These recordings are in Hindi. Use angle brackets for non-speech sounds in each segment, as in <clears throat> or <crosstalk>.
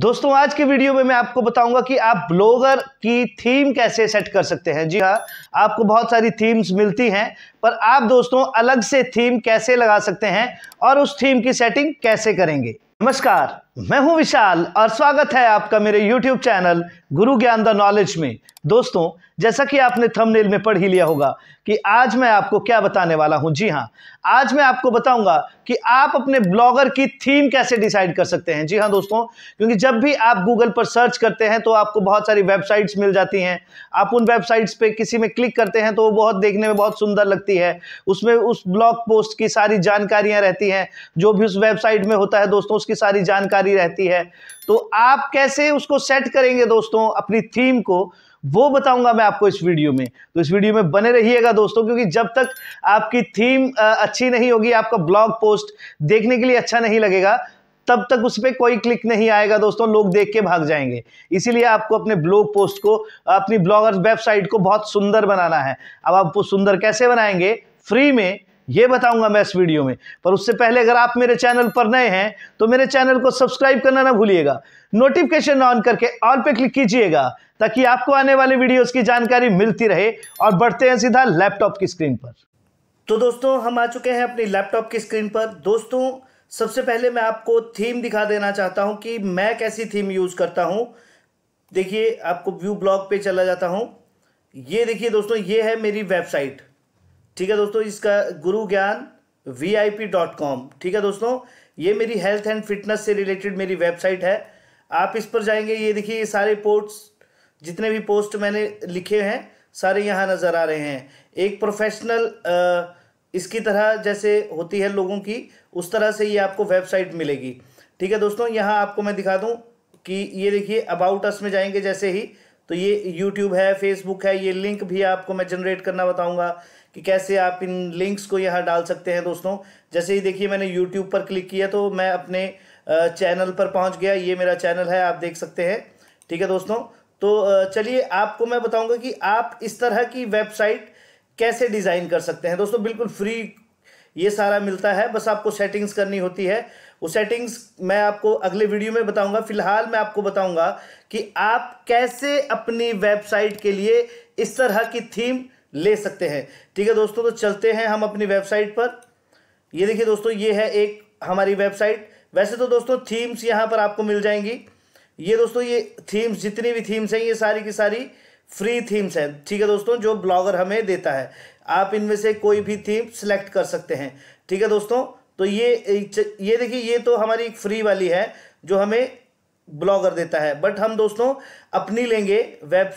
दोस्तों आज के वीडियो में मैं आपको बताऊंगा कि आप ब्लॉगर की थीम कैसे सेट कर सकते हैं जी हाँ आपको बहुत सारी थीम्स मिलती हैं पर आप दोस्तों अलग से थीम कैसे लगा सकते हैं और उस थीम की सेटिंग कैसे करेंगे नमस्कार मैं हूं विशाल और स्वागत है आपका मेरे YouTube चैनल गुरु ज्ञान द नॉलेज में दोस्तों जैसा कि आपने थंबनेल में पढ़ ही लिया होगा कि आज मैं आपको क्या बताने वाला हूं जी हां आज मैं आपको बताऊंगा कि आप अपने ब्लॉगर की थीम कैसे डिसाइड कर सकते हैं जी हां दोस्तों क्योंकि जब भी आप गूगल पर सर्च करते हैं तो आपको बहुत सारी वेबसाइट्स मिल जाती हैं आप उन वेबसाइट्स पर किसी में क्लिक करते हैं तो वो बहुत देखने में बहुत सुंदर लगती है उसमें उस ब्लॉग पोस्ट की सारी जानकारियाँ रहती हैं जो भी उस वेबसाइट में होता है दोस्तों उसकी सारी जानकारी जारी रहती है तो आप कैसे उसको सेट करेंगे दोस्तों अपनी थीम को वो बताऊंगा मैं आपको इस वीडियो में तो इस वीडियो में बने रहिएगा दोस्तों क्योंकि जब तक आपकी थीम अच्छी नहीं होगी आपका ब्लॉग पोस्ट देखने के लिए अच्छा नहीं लगेगा तब तक उस पर कोई क्लिक नहीं आएगा दोस्तों लोग देख के भाग जाएंगे इसीलिए आपको अपने ब्लॉग पोस्ट को अपनी ब्लॉगर वेबसाइट को बहुत सुंदर बनाना है अब आपको सुंदर कैसे बनाएंगे फ्री में ये बताऊंगा मैं इस वीडियो में पर उससे पहले अगर आप मेरे चैनल पर नए हैं तो मेरे चैनल को सब्सक्राइब करना ना भूलिएगा नोटिफिकेशन ऑन करके ऑल पे क्लिक कीजिएगा ताकि आपको आने वाले वीडियोस की जानकारी मिलती रहे और बढ़ते हैं सीधा लैपटॉप की स्क्रीन पर तो दोस्तों हम आ चुके हैं अपनी लैपटॉप की स्क्रीन पर दोस्तों सबसे पहले मैं आपको थीम दिखा देना चाहता हूँ कि मैं कैसी थीम यूज़ करता हूँ देखिए आपको व्यू ब्लॉग पे चला जाता हूँ ये देखिए दोस्तों ये है मेरी वेबसाइट ठीक है दोस्तों इसका Guru Gyan V I P dot com ठीक है दोस्तों ये मेरी हेल्थ एंड फिटनेस से रिलेटेड मेरी वेबसाइट है आप इस पर जाएंगे ये देखिए ये सारे पोस्ट जितने भी पोस्ट मैंने लिखे हैं सारे यहाँ नज़र आ रहे हैं एक प्रोफेशनल इसकी तरह जैसे होती है लोगों की उस तरह से ये आपको वेबसाइट मिलेगी ठीक है दोस्तों यहाँ आपको मैं दिखा दूँ कि ये देखिए अबाउट अस में जाएंगे जैसे ही तो ये यूट्यूब है फेसबुक है ये लिंक भी आपको मैं जनरेट करना बताऊंगा कि कैसे आप इन लिंक्स को यहाँ डाल सकते हैं दोस्तों जैसे ही देखिए मैंने यूट्यूब पर क्लिक किया तो मैं अपने चैनल पर पहुँच गया ये मेरा चैनल है आप देख सकते हैं ठीक है दोस्तों तो चलिए आपको मैं बताऊंगा कि आप इस तरह की वेबसाइट कैसे डिज़ाइन कर सकते हैं दोस्तों बिल्कुल फ्री ये सारा मिलता है बस आपको सेटिंग्स करनी होती है वो सेटिंग्स मैं आपको अगले वीडियो में बताऊंगा फिलहाल मैं आपको बताऊंगा कि आप कैसे अपनी वेबसाइट के लिए इस तरह की थीम ले सकते हैं ठीक है दोस्तों तो चलते हैं हम अपनी वेबसाइट पर ये देखिए दोस्तों ये है एक हमारी वेबसाइट वैसे तो दोस्तों थीम्स यहाँ पर आपको मिल जाएंगी ये दोस्तों ये थीम्स जितनी भी थीम्स हैं ये सारी की सारी फ्री थीम्स हैं ठीक है दोस्तों जो ब्लॉगर हमें देता है आप इनमें से कोई भी थीम सेलेक्ट कर सकते हैं ठीक है दोस्तों तो ये ये देखिए ये तो हमारी एक फ्री वाली है जो हमें ब्लॉगर देता है बट हम दोस्तों अपनी लेंगे वेब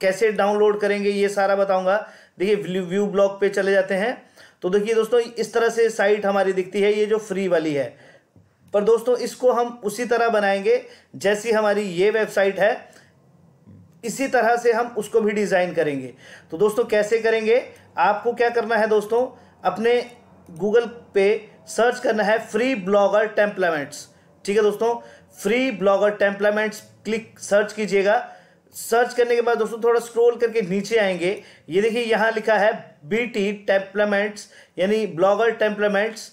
कैसे डाउनलोड करेंगे ये सारा बताऊंगा देखिए व्यू ब्लॉग पे चले जाते हैं तो देखिए दोस्तों इस तरह से साइट हमारी दिखती है ये जो फ्री वाली है पर दोस्तों इसको हम उसी तरह बनाएंगे जैसी हमारी ये वेबसाइट है इसी तरह से हम उसको भी डिज़ाइन करेंगे तो दोस्तों कैसे करेंगे आपको क्या करना है दोस्तों अपने गूगल पे सर्च करना है फ्री ब्लॉगर टेम्पलामेंट्स ठीक है दोस्तों free blogger templates click search कीजिएगा सर्च करने के बाद दोस्तों थोड़ा स्क्रॉल करके नीचे आएंगे ये देखिए यहाँ लिखा है बी टी टेम्पलामेंट्स यानी ब्लॉगर टेम्पलामेंट्स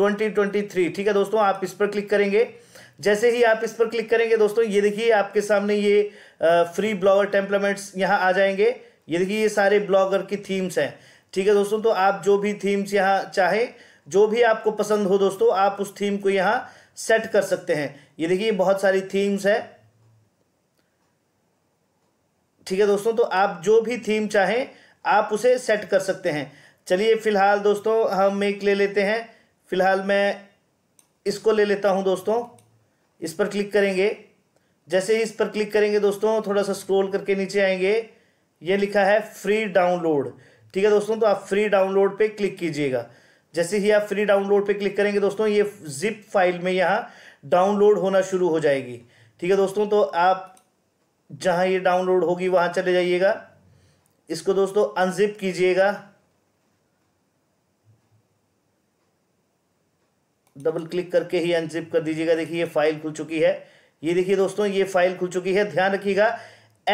2023 ठीक है दोस्तों आप इस पर क्लिक करेंगे जैसे ही आप इस पर क्लिक करेंगे दोस्तों ये देखिए आपके सामने ये फ्री ब्लॉगर टेम्पलामेंट्स यहाँ आ जाएंगे ये देखिए ये सारे ब्लॉगर की थीम्स हैं ठीक है दोस्तों तो आप जो भी थीम्स यहाँ चाहे जो भी आपको पसंद हो दोस्तों आप उस थीम को यहाँ सेट कर सकते हैं ये देखिए बहुत सारी थीम्स है ठीक है दोस्तों तो आप जो भी थीम चाहें आप उसे सेट कर सकते हैं चलिए फ़िलहाल दोस्तों हम एक ले लेते हैं फ़िलहाल मैं इसको ले लेता हूं दोस्तों इस पर क्लिक करेंगे जैसे ही इस पर क्लिक करेंगे दोस्तों थोड़ा सा स्क्रॉल करके नीचे आएंगे ये लिखा है फ्री डाउनलोड ठीक है दोस्तों तो आप फ्री डाउनलोड पे क्लिक कीजिएगा जैसे ही आप फ्री डाउनलोड पे क्लिक करेंगे दोस्तों ये जिप फाइल में यहाँ डाउनलोड होना शुरू हो जाएगी ठीक है दोस्तों तो आप जहाँ ये डाउनलोड होगी वहाँ चले जाइएगा इसको दोस्तों अनजिप कीजिएगा डबल क्लिक करके ही अनजिप कर दीजिएगा देखिए ये फाइल खुल चुकी है ये देखिए दोस्तों ये फाइल खुल चुकी है ध्यान रखिएगा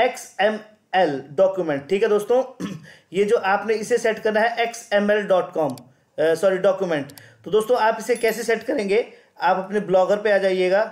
एक्स एम एल डॉक्यूमेंट ठीक है दोस्तों <clears throat> ये जो आपने इसे सेट करना है X M L dot com sorry document तो दोस्तों आप इसे कैसे सेट करेंगे आप अपने ब्लॉगर पे आ जाइएगा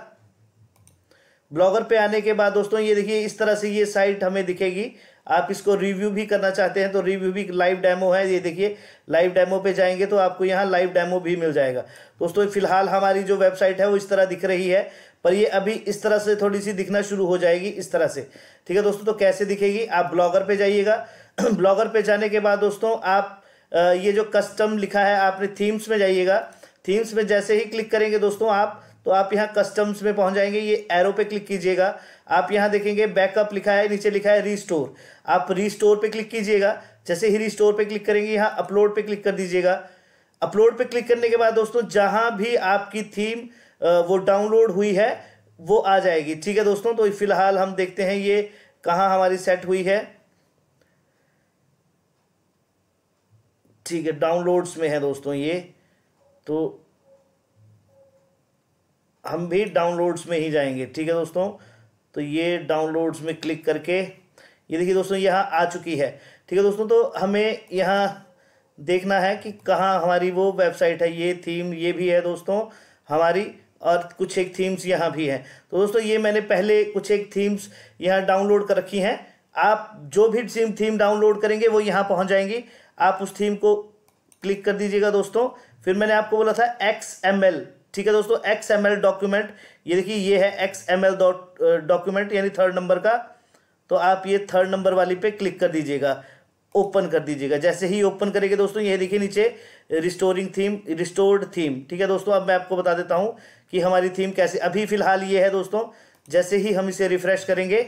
ब्लॉगर पे आने के बाद दोस्तों ये देखिए इस तरह से ये साइट हमें दिखेगी आप इसको रिव्यू भी करना चाहते हैं तो रिव्यू भी लाइव डेमो है ये देखिए लाइव डेमो पे जाएंगे तो आपको यहाँ लाइव डेमो भी मिल जाएगा दोस्तों फिलहाल हमारी जो वेबसाइट है वो इस तरह दिख रही है पर ये अभी इस तरह से थोड़ी सी दिखना शुरू हो जाएगी इस तरह से ठीक है दोस्तों तो कैसे दिखेगी आप ब्लॉगर पे जाइएगा <clears throat> ब्लॉगर पे जाने के बाद दोस्तों आप ये जो कस्टम लिखा है आपने थीम्स में जाइएगा थीम्स में जैसे ही क्लिक करेंगे दोस्तों आप तो आप यहाँ कस्टम्स में पहुँच जाएंगे ये एरो पे क्लिक कीजिएगा आप यहाँ देखेंगे बैकअप लिखा है नीचे लिखा है रीस्टोर आप रीस्टोर पे क्लिक कीजिएगा जैसे ही रीस्टोर पे क्लिक करेंगे यहाँ अपलोड पे क्लिक कर दीजिएगा अपलोड पे क्लिक करने के बाद दोस्तों जहाँ भी आपकी थीम वो डाउनलोड हुई है वो आ जाएगी ठीक है दोस्तों तो फिलहाल हम देखते हैं ये कहाँ हमारी सेट हुई है ठीक है डाउनलोड्स में है दोस्तों ये तो हम भी डाउनलोड्स में ही जाएंगे ठीक है दोस्तों तो ये डाउनलोड्स में क्लिक करके ये देखिए दोस्तों यहाँ आ चुकी है ठीक है दोस्तों तो हमें यहाँ देखना है कि कहाँ हमारी वो वेबसाइट है ये थीम ये भी है दोस्तों हमारी और कुछ एक थीम्स यहाँ भी हैं तो दोस्तों ये मैंने पहले कुछ एक थीम्स यहाँ डाउनलोड कर रखी हैं आप जो भी थीम थीम डाउनलोड करेंगे वो यहाँ पहुँच जाएंगी आप उस थीम को क्लिक कर दीजिएगा दोस्तों फिर मैंने आपको बोला था एक्स एम एल ठीक है दोस्तों एक्स एम एल डॉक्यूमेंट ये देखिए ये है एक्स एम एल डॉक्यूमेंट यानी थर्ड नंबर का तो आप ये थर्ड नंबर वाली पे क्लिक कर दीजिएगा ओपन कर दीजिएगा जैसे ही ओपन करेंगे दोस्तों ये देखिए नीचे रिस्टोरिंग थीम रिस्टोर्ड थीम ठीक है दोस्तों अब मैं आपको बता देता हूँ कि हमारी थीम कैसे अभी फिलहाल ये है दोस्तों जैसे ही हम इसे रिफ्रेश करेंगे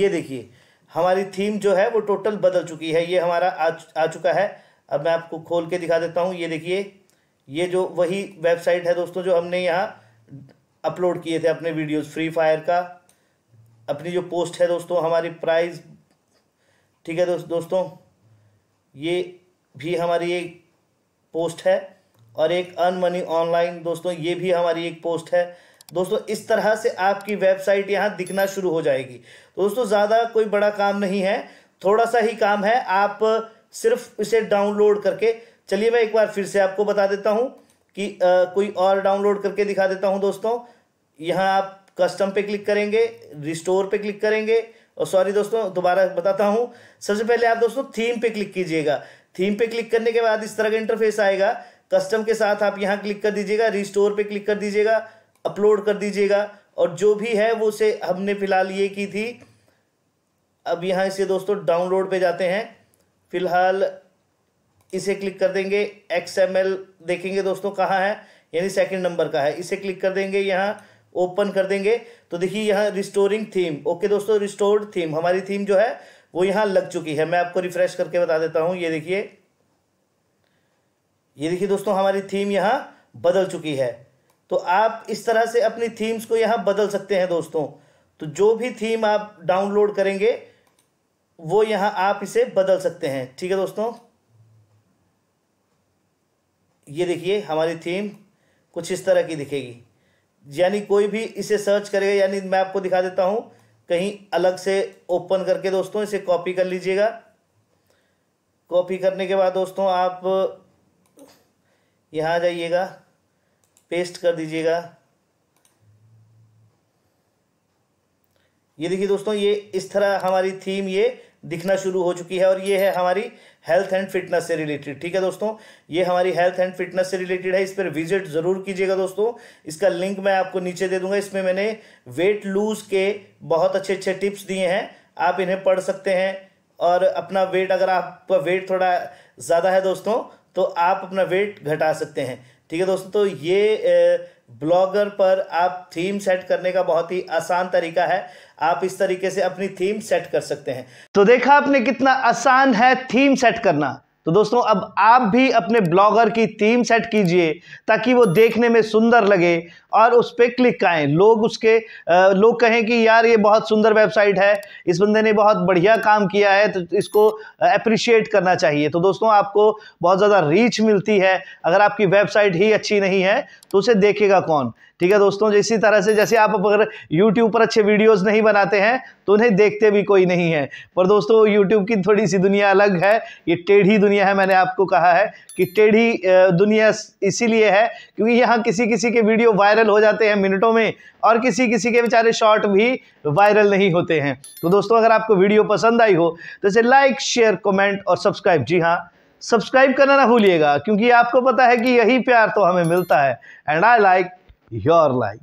ये देखिए हमारी थीम जो है वो टोटल बदल चुकी है ये हमारा आ, आ चुका है अब मैं आपको खोल के दिखा देता हूँ ये देखिए ये जो वही वेबसाइट है दोस्तों जो हमने यहाँ अपलोड किए थे अपने वीडियोस फ्री फायर का अपनी जो पोस्ट है दोस्तों हमारी प्राइस ठीक है दोस्त दोस्तों ये भी हमारी एक पोस्ट है और एक अर्न मनी ऑनलाइन दोस्तों ये भी हमारी एक पोस्ट है दोस्तों इस तरह से आपकी वेबसाइट यहाँ दिखना शुरू हो जाएगी दोस्तों ज़्यादा कोई बड़ा काम नहीं है थोड़ा सा ही काम है आप सिर्फ इसे डाउनलोड करके चलिए मैं एक बार फिर से आपको बता देता हूँ कि आ, कोई और डाउनलोड करके दिखा देता हूँ दोस्तों यहाँ आप कस्टम पे क्लिक करेंगे रिस्टोर पे क्लिक करेंगे और सॉरी दोस्तों दोबारा बताता हूँ सबसे पहले आप दोस्तों थीम पे क्लिक कीजिएगा थीम पे क्लिक करने के बाद इस तरह का इंटरफेस आएगा कस्टम के साथ आप यहाँ क्लिक कर दीजिएगा रिस्टोर पे क्लिक कर दीजिएगा अपलोड कर दीजिएगा और जो भी है वो उसे हमने फिलहाल ये की थी अब यहाँ इसे दोस्तों डाउनलोड पे जाते हैं फिलहाल इसे क्लिक कर देंगे एक्स देखेंगे दोस्तों कहाँ है यानी सेकेंड नंबर का है इसे क्लिक कर देंगे यहाँ ओपन कर देंगे तो देखिए यहाँ रिस्टोरिंग थीम ओके दोस्तों रिस्टोर्ड थीम हमारी थीम जो है वो यहाँ लग चुकी है मैं आपको रिफ्रेश करके बता देता हूँ ये देखिए ये देखिए दोस्तों हमारी थीम यहाँ बदल चुकी है तो आप इस तरह से अपनी थीम्स को यहाँ बदल सकते हैं दोस्तों तो जो भी थीम आप डाउनलोड करेंगे वो यहाँ आप इसे बदल सकते हैं ठीक है दोस्तों ये देखिए हमारी थीम कुछ इस तरह की दिखेगी यानी कोई भी इसे सर्च करेगा यानी मैं आपको दिखा देता हूं कहीं अलग से ओपन करके दोस्तों इसे कॉपी कर लीजिएगा कॉपी करने के बाद दोस्तों आप यहां जाइएगा पेस्ट कर दीजिएगा ये देखिए दोस्तों ये इस तरह हमारी थीम ये दिखना शुरू हो चुकी है और ये है हमारी हेल्थ एंड फिटनेस से रिलेटेड ठीक है दोस्तों ये हमारी हेल्थ एंड फिटनेस से रिलेटेड है इस पर विजिट ज़रूर कीजिएगा दोस्तों इसका लिंक मैं आपको नीचे दे दूंगा इसमें मैंने वेट लूज़ के बहुत अच्छे अच्छे टिप्स दिए हैं आप इन्हें पढ़ सकते हैं और अपना वेट अगर आपका वेट थोड़ा ज़्यादा है दोस्तों तो आप अपना वेट घटा सकते हैं ठीक है दोस्तों तो ये ब्लॉगर पर आप थीम सेट करने का बहुत ही आसान तरीका है आप इस तरीके से अपनी थीम सेट कर सकते हैं तो देखा आपने कितना आसान है थीम सेट करना तो दोस्तों अब आप भी अपने ब्लॉगर की थीम सेट कीजिए ताकि वो देखने में सुंदर लगे और उस पर क्लिक आए लोग उसके आ, लोग कहें कि यार ये बहुत सुंदर वेबसाइट है इस बंदे ने बहुत बढ़िया काम किया है तो इसको अप्रिशिएट करना चाहिए तो दोस्तों आपको बहुत ज़्यादा रीच मिलती है अगर आपकी वेबसाइट ही अच्छी नहीं है तो उसे देखेगा कौन ठीक है दोस्तों इसी तरह से जैसे आप अगर यूट्यूब पर अच्छे वीडियोज़ नहीं बनाते हैं तो उन्हें देखते भी कोई नहीं है पर दोस्तों यूट्यूब की थोड़ी सी दुनिया अलग है ये टेढ़ी दुनिया है मैंने आपको कहा है कि टेढ़ी दुनिया इसीलिए है क्योंकि यहाँ किसी किसी के वीडियो वायरल हो जाते हैं मिनटों में और किसी किसी के बेचारे शॉर्ट भी वायरल नहीं होते हैं तो दोस्तों अगर आपको वीडियो पसंद आई हो तो इसे लाइक शेयर कमेंट और सब्सक्राइब जी हाँ सब्सक्राइब करना ना भूलिएगा क्योंकि आपको पता है कि यही प्यार तो हमें मिलता है and I like your life.